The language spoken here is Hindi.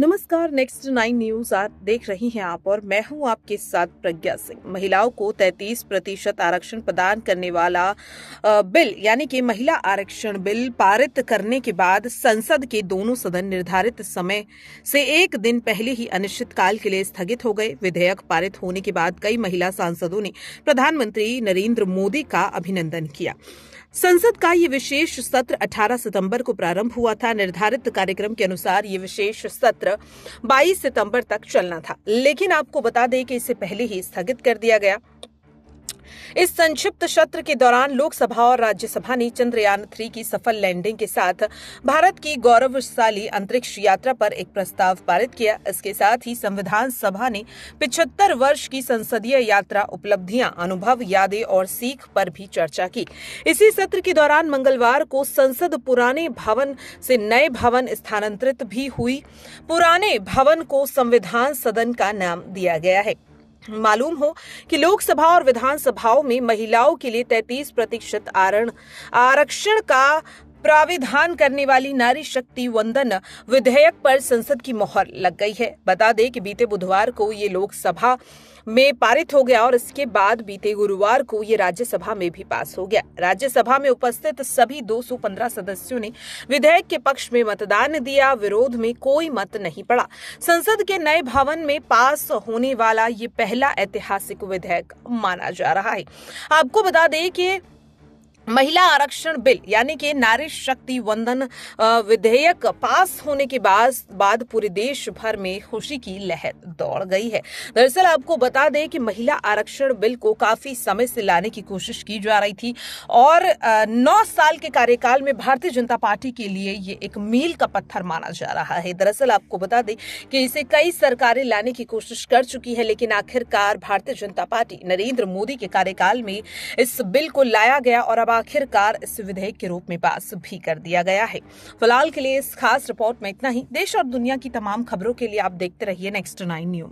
नमस्कार नेक्स्ट नाइन न्यूज आप देख रही हैं आप और मैं हूं आपके साथ प्रज्ञा सिंह महिलाओं को 33 प्रतिशत आरक्षण प्रदान करने वाला बिल यानी कि महिला आरक्षण बिल पारित करने के बाद संसद के दोनों सदन निर्धारित समय से एक दिन पहले ही अनिश्चितकाल के लिए स्थगित हो गए विधेयक पारित होने के बाद कई महिला सांसदों ने प्रधानमंत्री नरेंद्र मोदी का अभिनंदन किया संसद का ये विशेष सत्र 18 सितंबर को प्रारंभ हुआ था निर्धारित कार्यक्रम के अनुसार ये विशेष सत्र 22 सितंबर तक चलना था लेकिन आपको बता दें कि इसे पहले ही स्थगित कर दिया गया इस संक्षिप्त सत्र के दौरान लोकसभा और राज्यसभा ने चंद्रयान थ्री की सफल लैंडिंग के साथ भारत की गौरवशाली अंतरिक्ष यात्रा पर एक प्रस्ताव पारित किया इसके साथ ही संविधान सभा ने पिछहत्तर वर्ष की संसदीय यात्रा उपलब्धियां अनुभव यादें और सीख पर भी चर्चा की इसी सत्र के दौरान मंगलवार को संसद पुराने भवन से नए भवन स्थानांतरित भी हुई पुराने भवन को संविधान सदन का नाम दिया गया है मालूम हो कि लोकसभा और विधानसभाओं में महिलाओं के लिए 33 प्रतिशत आरक्षण का प्राविधान करने वाली नारी शक्ति वंदन विधेयक पर संसद की मोहर लग गई है बता दें कि बीते बुधवार को ये लोकसभा में पारित हो गया और इसके बाद बीते गुरुवार को ये राज्यसभा में भी पास हो गया राज्यसभा में उपस्थित सभी 215 सदस्यों ने विधेयक के पक्ष में मतदान दिया विरोध में कोई मत नहीं पड़ा संसद के नए भवन में पास होने वाला ये पहला ऐतिहासिक विधेयक माना जा रहा है आपको बता दें कि महिला आरक्षण बिल यानी कि नारी शक्ति वंदन विधेयक पास होने के बाद बाद पूरे देश भर में खुशी की लहर दौड़ गई है दरअसल आपको बता दें कि महिला आरक्षण बिल को काफी समय से लाने की कोशिश की जा रही थी और नौ साल के कार्यकाल में भारतीय जनता पार्टी के लिए ये एक मील का पत्थर माना जा रहा है दरअसल आपको बता दें कि इसे कई सरकारें लाने की कोशिश कर चुकी है लेकिन आखिरकार भारतीय जनता पार्टी नरेंद्र मोदी के कार्यकाल में इस बिल को लाया गया और अब आखिरकार इस विधेयक के रूप में पास भी कर दिया गया है फिलहाल के लिए इस खास रिपोर्ट में इतना ही देश और दुनिया की तमाम खबरों के लिए आप देखते रहिए नेक्स्ट नाइन न्यूज